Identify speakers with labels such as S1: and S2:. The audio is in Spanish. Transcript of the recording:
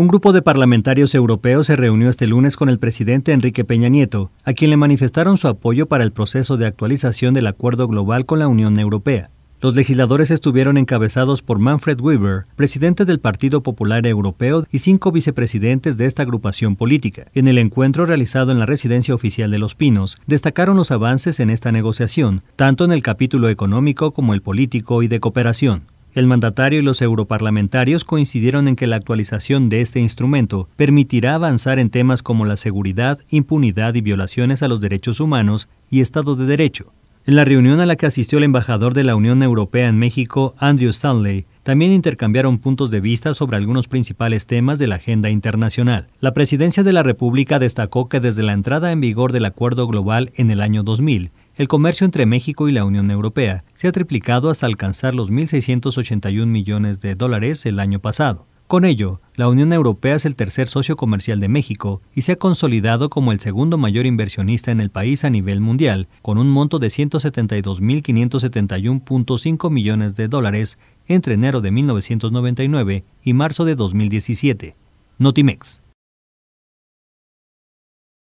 S1: Un grupo de parlamentarios europeos se reunió este lunes con el presidente Enrique Peña Nieto, a quien le manifestaron su apoyo para el proceso de actualización del acuerdo global con la Unión Europea. Los legisladores estuvieron encabezados por Manfred Weber, presidente del Partido Popular Europeo, y cinco vicepresidentes de esta agrupación política. En el encuentro realizado en la residencia oficial de Los Pinos, destacaron los avances en esta negociación, tanto en el capítulo económico como el político y de cooperación. El mandatario y los europarlamentarios coincidieron en que la actualización de este instrumento permitirá avanzar en temas como la seguridad, impunidad y violaciones a los derechos humanos y Estado de Derecho. En la reunión a la que asistió el embajador de la Unión Europea en México, Andrew Stanley, también intercambiaron puntos de vista sobre algunos principales temas de la agenda internacional. La Presidencia de la República destacó que desde la entrada en vigor del Acuerdo Global en el año 2000, el comercio entre México y la Unión Europea se ha triplicado hasta alcanzar los 1.681 millones de dólares el año pasado. Con ello, la Unión Europea es el tercer socio comercial de México y se ha consolidado como el segundo mayor inversionista en el país a nivel mundial, con un monto de 172.571.5 millones de dólares entre enero de 1999 y marzo de 2017. Notimex.